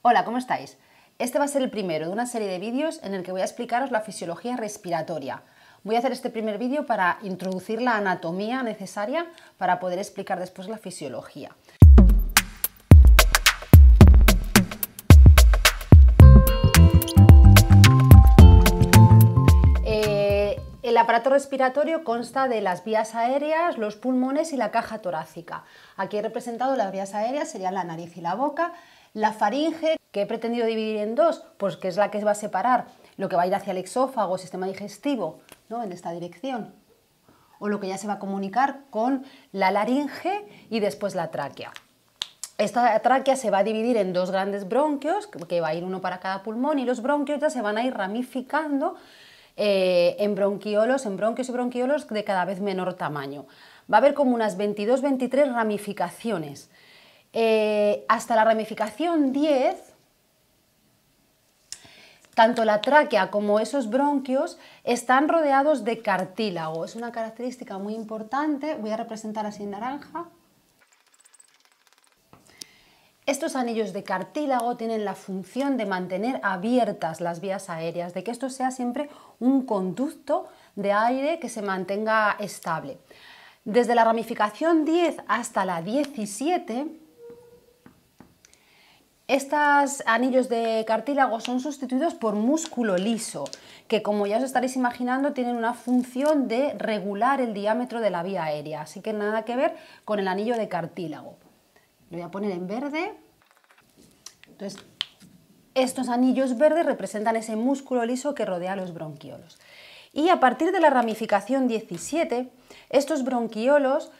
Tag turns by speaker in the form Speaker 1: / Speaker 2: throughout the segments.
Speaker 1: Hola, ¿cómo estáis? Este va a ser el primero de una serie de vídeos en el que voy a explicaros la fisiología respiratoria. Voy a hacer este primer vídeo para introducir la anatomía necesaria para poder explicar después la fisiología. Eh, el aparato respiratorio consta de las vías aéreas, los pulmones y la caja torácica. Aquí he representado las vías aéreas, serían la nariz y la boca, la faringe, que he pretendido dividir en dos, pues que es la que va a separar lo que va a ir hacia el exófago, sistema digestivo, ¿no? en esta dirección, o lo que ya se va a comunicar con la laringe y después la tráquea. Esta tráquea se va a dividir en dos grandes bronquios, que va a ir uno para cada pulmón, y los bronquios ya se van a ir ramificando eh, en bronquiolos, en bronquios y bronquiolos de cada vez menor tamaño. Va a haber como unas 22-23 ramificaciones. Eh, hasta la ramificación 10, tanto la tráquea como esos bronquios están rodeados de cartílago. Es una característica muy importante, voy a representar así en naranja. Estos anillos de cartílago tienen la función de mantener abiertas las vías aéreas, de que esto sea siempre un conducto de aire que se mantenga estable. Desde la ramificación 10 hasta la 17 estos anillos de cartílago son sustituidos por músculo liso, que como ya os estaréis imaginando tienen una función de regular el diámetro de la vía aérea, así que nada que ver con el anillo de cartílago. Lo voy a poner en verde. Entonces, estos anillos verdes representan ese músculo liso que rodea los bronquiolos. Y a partir de la ramificación 17, estos bronquiolos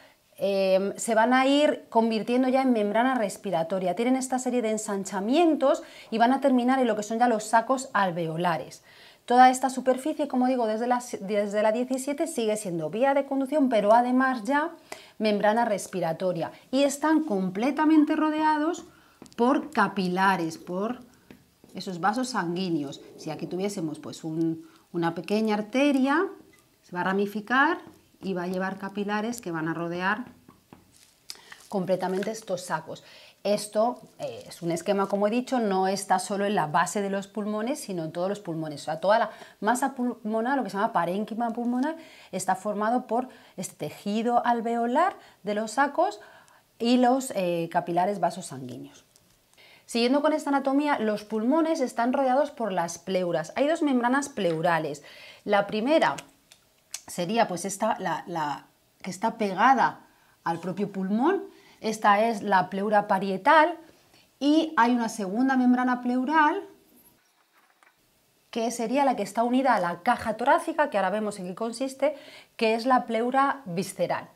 Speaker 1: Em, se van a ir convirtiendo ya en membrana respiratoria. Tienen esta serie de ensanchamientos y van a terminar en lo que son ya los sacos alveolares. Toda esta superficie, como digo, desde la, desde 17 sigue siendo vía de conducción, pero además ya membrana respiratoria. Y están completamente rodeados por capilares, por esos vasos sanguíneos. Si aquí tuviésemos pues una pequeña arteria, se va a ramificar y va a llevar capilares que van a rodear completamente estos sacos. Esto eh, es un esquema, como he dicho, no está solo en la base de los pulmones, sino en todos los pulmones. O sea, toda la masa pulmonar, lo que se llama parénquima pulmonar, está formado por este tejido alveolar de los sacos y los eh, capilares vasos sanguíneos. Siguiendo con esta anatomía, los pulmones están rodeados por las pleuras. Hay dos membranas pleurales. La primera sería pues esta, la, que está pegada al propio pulmón, esta es la pleura parietal y hay una segunda membrana pleural que sería la que está unida a la caja torácica, que ahora vemos en qué consiste, que es la pleura visceral.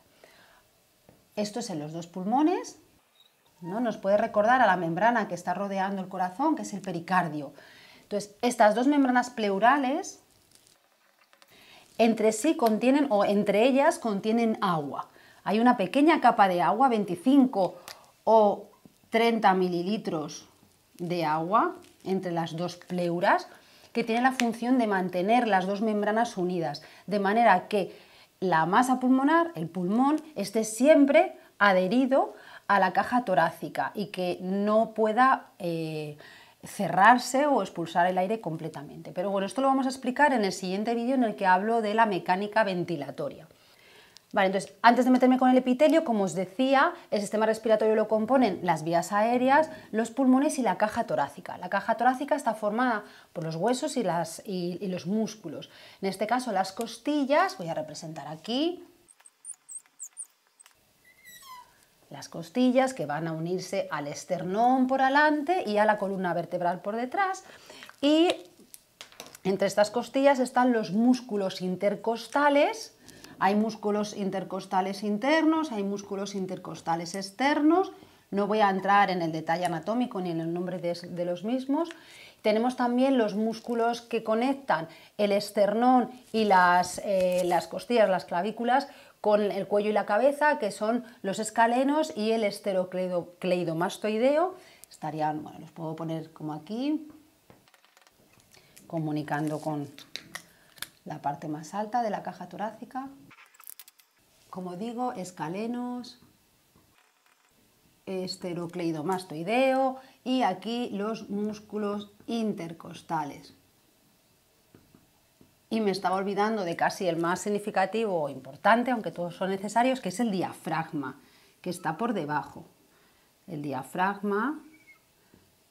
Speaker 1: Esto es en los dos pulmones, ¿no? nos puede recordar a la membrana que está rodeando el corazón, que es el pericardio. Entonces, estas dos membranas pleurales entre sí contienen o entre ellas contienen agua. Hay una pequeña capa de agua, 25 o 30 mililitros de agua entre las dos pleuras, que tiene la función de mantener las dos membranas unidas, de manera que la masa pulmonar, el pulmón, esté siempre adherido a la caja torácica y que no pueda eh, cerrarse o expulsar el aire completamente. Pero bueno, esto lo vamos a explicar en el siguiente vídeo en el que hablo de la mecánica ventilatoria. Vale, entonces, antes de meterme con el epitelio, como os decía, el sistema respiratorio lo componen las vías aéreas, los pulmones y la caja torácica. La caja torácica está formada por los huesos y, y los músculos. En este caso, las costillas, voy a representar aquí, las costillas que van a unirse al esternón por adelante y a la columna vertebral por detrás y entre estas costillas están los músculos intercostales, hay músculos intercostales internos, hay músculos intercostales externos, no voy a entrar en el detalle anatómico ni en el nombre de, los mismos. Tenemos también los músculos que conectan el esternón y las eh, costillas, las clavículas, con el cuello y la cabeza, que son los escalenos y el esterocleidomastoideo. Estarían, bueno, los puedo poner como aquí, comunicando con la parte más alta de la caja torácica. Como digo, escalenos, esterocleidomastoideo y aquí los músculos intercostales y me estaba olvidando de casi el más significativo o importante, aunque todos son necesarios, que es el diafragma, que está por debajo. El diafragma,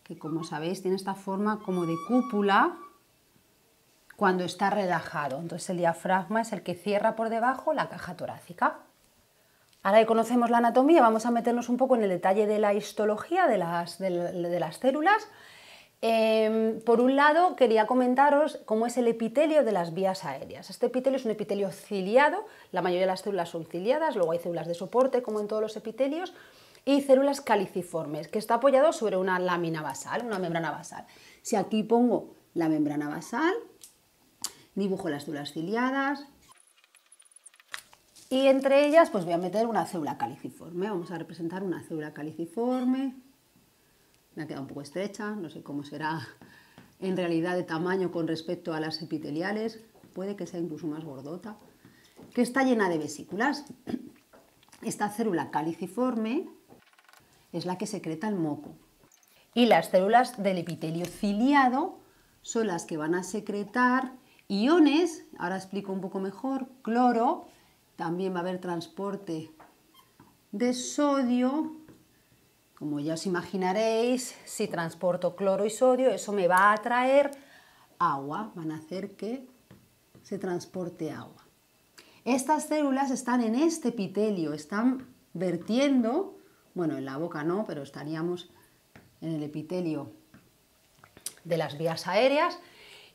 Speaker 1: que como sabéis tiene esta forma como de cúpula cuando está relajado. Entonces el diafragma es el que cierra por debajo la caja torácica. Ahora que conocemos la anatomía, vamos a meternos un poco en el detalle de la histología de las, de las células Em, por un lado, quería comentaros cómo es el epitelio de las vías aéreas. Este epitelio es un epitelio ciliado, la mayoría de las células son ciliadas, luego hay células de soporte, como en todos los epitelios, y células caliciformes, que está apoyado sobre una lámina basal, una membrana basal. Si aquí pongo la membrana basal, dibujo las células ciliadas, y entre ellas pues voy a meter una célula caliciforme. Vamos a representar una célula caliciforme me ha quedado un poco estrecha, no sé cómo será en realidad de tamaño con respecto a las epiteliales, puede que sea incluso más gordota, que está llena de vesículas. Esta célula caliciforme es la que secreta el moco. Y las células del epitelio ciliado son las que van a secretar iones, ahora explico un poco mejor, cloro, también va a haber transporte de sodio como ya os imaginaréis, si transporto cloro y sodio, eso me va a traer agua, van a hacer que se transporte agua. Estas células están en este epitelio, están vertiendo, bueno, en la boca no, pero estaríamos en el epitelio de las vías aéreas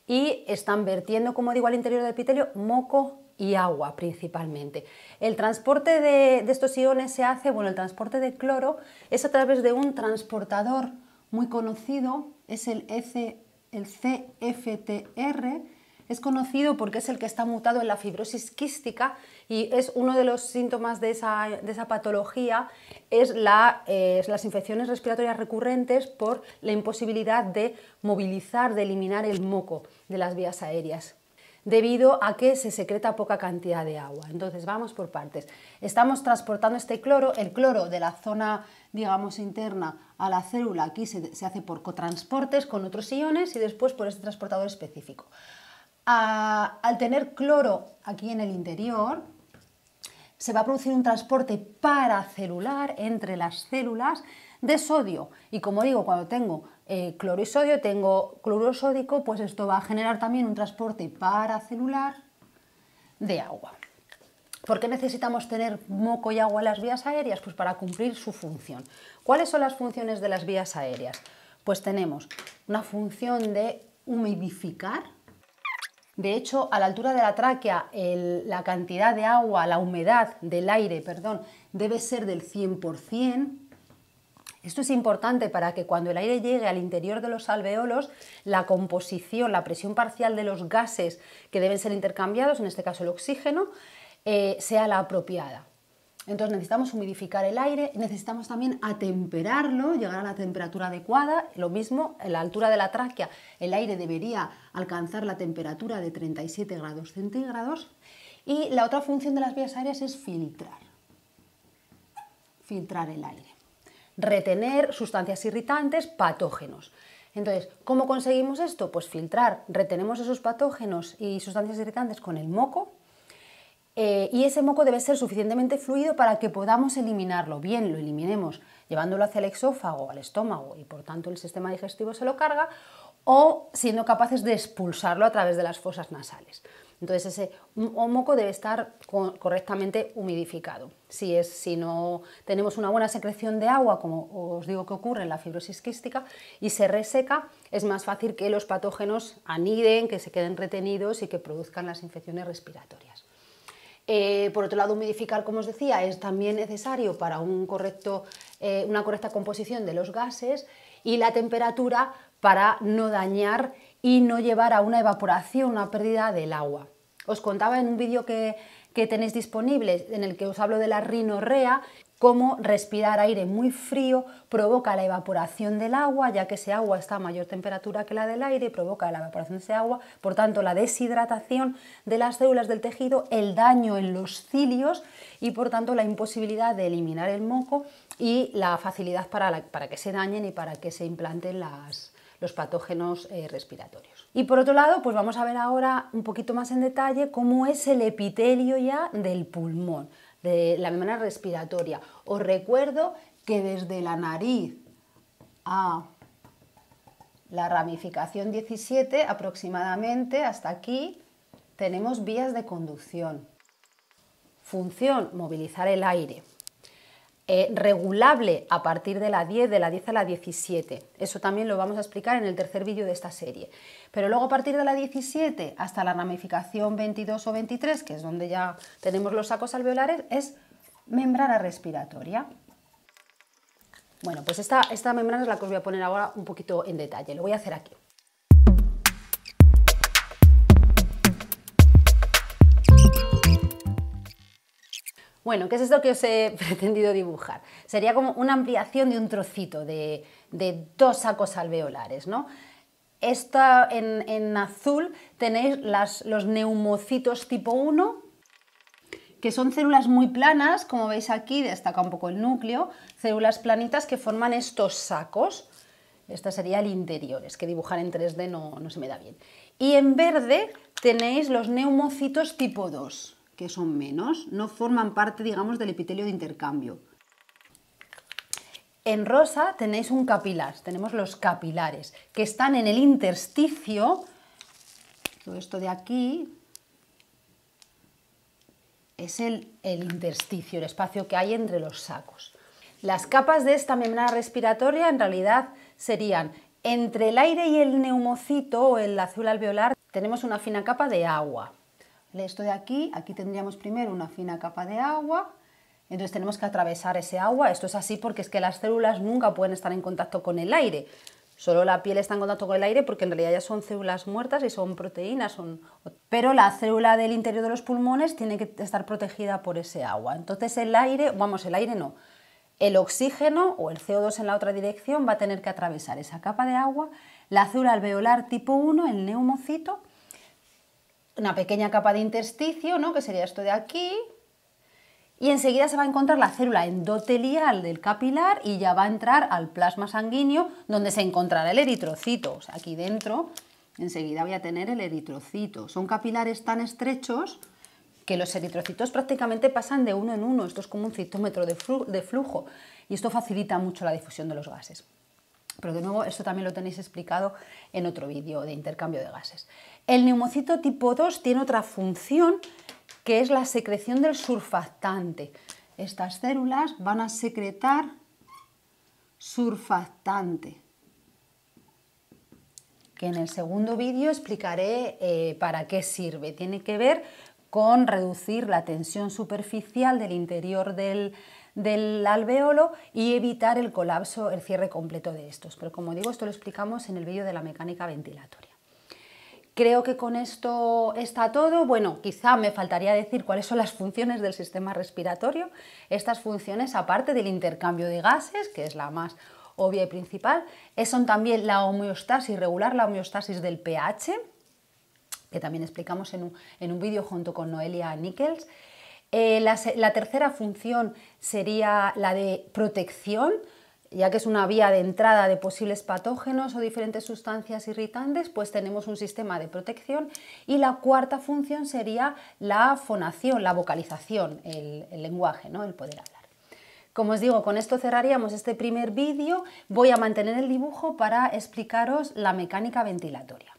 Speaker 1: y están vertiendo, como digo, al interior del epitelio moco y agua principalmente. El transporte de, estos iones se hace, bueno, el transporte de cloro es a través de un transportador muy conocido, es el, CFTR, es conocido porque es el que está mutado en la fibrosis quística y es uno de los síntomas de esa, patología, eh, es, las infecciones respiratorias recurrentes por la imposibilidad de movilizar, de eliminar el moco de las vías aéreas debido a que se secreta poca cantidad de agua. Entonces, vamos por partes. Estamos transportando este cloro, el cloro de la zona, digamos, interna a la célula, aquí se, hace por cotransportes con otros iones y después por este transportador específico. Ah, al tener cloro aquí en el interior, se va a producir un transporte paracelular entre las células de sodio. Y como digo, cuando tengo eh, cloro y sodio, tengo cloruro sódico, pues esto va a generar también un transporte paracelular de agua. ¿Por qué necesitamos tener moco y agua en las vías aéreas? Pues para cumplir su función. ¿Cuáles son las funciones de las vías aéreas? Pues tenemos una función de humidificar. De hecho, a la altura de la tráquea, la cantidad de agua, la humedad del aire, perdón, debe ser del 100%. Esto es importante para que cuando el aire llegue al interior de los alveolos, la composición, la presión parcial de los gases que deben ser intercambiados, en este caso el oxígeno, eh, sea la apropiada. Entonces necesitamos humidificar el aire, necesitamos también atemperarlo, llegar a la temperatura adecuada. Lo mismo, en la altura de la tráquea, el aire debería alcanzar la temperatura de 37 grados centígrados. Y la otra función de las vías aéreas es filtrar, filtrar el aire retener sustancias irritantes, patógenos. Entonces, ¿cómo conseguimos esto? Pues filtrar, retenemos esos patógenos y sustancias irritantes con el moco eh, y ese moco debe ser suficientemente fluido para que podamos eliminarlo. Bien, lo eliminemos llevándolo hacia el exófago, al estómago y por tanto el sistema digestivo se lo carga o siendo capaces de expulsarlo a través de las fosas nasales. Entonces ese moco debe estar correctamente humidificado. Si, es, si no tenemos una buena secreción de agua, como os digo que ocurre en la fibrosis quística, y se reseca, es más fácil que los patógenos aniden, que se queden retenidos y que produzcan las infecciones respiratorias. Eh, por otro lado, humidificar, como os decía, es también necesario para eh, una correcta composición de los gases y la temperatura para no dañar y no llevar a una evaporación, una pérdida del agua. Os contaba en un vídeo que, tenéis disponible en el que os hablo de la rinorrea, cómo respirar aire muy frío provoca la evaporación del agua, ya que ese agua está a mayor temperatura que la del aire, provoca la evaporación de ese agua, por tanto la deshidratación de las células del tejido, el daño en los cilios y por tanto la imposibilidad de eliminar el moco y la facilidad para, para que se dañen y para que se implanten las, los patógenos eh, respiratorios. Y por otro lado, pues vamos a ver ahora un poquito más en detalle cómo es el epitelio ya del pulmón, de la membrana respiratoria. Os recuerdo que desde la nariz a la ramificación 17 aproximadamente hasta aquí tenemos vías de conducción. Función, movilizar el aire. Eh, regulable a partir de la 10, de la 10 a la 17. Eso también lo vamos a explicar en el tercer vídeo de esta serie. Pero luego a partir de la 17 hasta la ramificación 22 o 23, que es donde ya tenemos los sacos alveolares, es membrana respiratoria. Bueno, pues esta, esta membrana es la que os voy a poner ahora un poquito en detalle. Lo voy a hacer aquí. Bueno, ¿qué es esto que os he pretendido dibujar? Sería como una ampliación de un trocito de, dos sacos alveolares, ¿no? Esta, en, azul tenéis los neumocitos tipo 1, que son células muy planas, como veis aquí, destaca un poco el núcleo, células planitas que forman estos sacos. Este sería el interior, es que dibujar en 3D no, no se me da bien. Y en verde tenéis los neumocitos tipo 2, que son menos, no forman parte, digamos, del epitelio de intercambio. En rosa tenéis un capilar, tenemos los capilares, que están en el intersticio, todo esto de aquí, es el, el intersticio, el espacio que hay entre los sacos. Las capas de esta membrana respiratoria en realidad serían entre el aire y el neumocito o el azul alveolar tenemos una fina capa de agua esto de aquí, aquí tendríamos primero una fina capa de agua, entonces tenemos que atravesar ese agua, esto es así porque es que las células nunca pueden estar en contacto con el aire, solo la piel está en contacto con el aire porque en realidad ya son células muertas y son proteínas, pero la célula del interior de los pulmones tiene que estar protegida por ese agua, entonces el aire, vamos, el aire no, el oxígeno o el CO2 en la otra dirección va a tener que atravesar esa capa de agua, la célula alveolar tipo 1, el neumocito, una pequeña capa de intersticio, ¿no? que sería esto de aquí, y enseguida se va a encontrar la célula endotelial del capilar y ya va a entrar al plasma sanguíneo donde se encontrará el eritrocito. aquí dentro enseguida voy a tener el eritrocito. Son capilares tan estrechos que los eritrocitos prácticamente pasan de uno en uno. Esto es como un citómetro de, de flujo y esto facilita mucho la difusión de los gases. Pero de nuevo, esto también lo tenéis explicado en otro vídeo de intercambio de gases. El neumocito tipo 2 tiene otra función que es la secreción del surfactante. Estas células van a secretar surfactante, que en el segundo vídeo explicaré eh, para qué sirve. Tiene que ver con reducir la tensión superficial del interior del, del alveolo y evitar el colapso, el cierre completo de estos. Pero como digo, esto lo explicamos en el vídeo de la mecánica ventilatoria. Creo que con esto está todo. Bueno, quizá me faltaría decir cuáles son las funciones del sistema respiratorio. Estas funciones, aparte del intercambio de gases, que es la más obvia y principal, eh, son también la homeostasis regular, la homeostasis del pH, que también explicamos en un, vídeo junto con Noelia Nichols. Eh, la tercera función sería la de protección, ya que es una vía de entrada de posibles patógenos o diferentes sustancias irritantes, pues tenemos un sistema de protección. Y la cuarta función sería la fonación, la vocalización, el, lenguaje, ¿no? el poder hablar. Como os digo, con esto cerraríamos este primer vídeo. Voy a mantener el dibujo para explicaros la mecánica ventilatoria.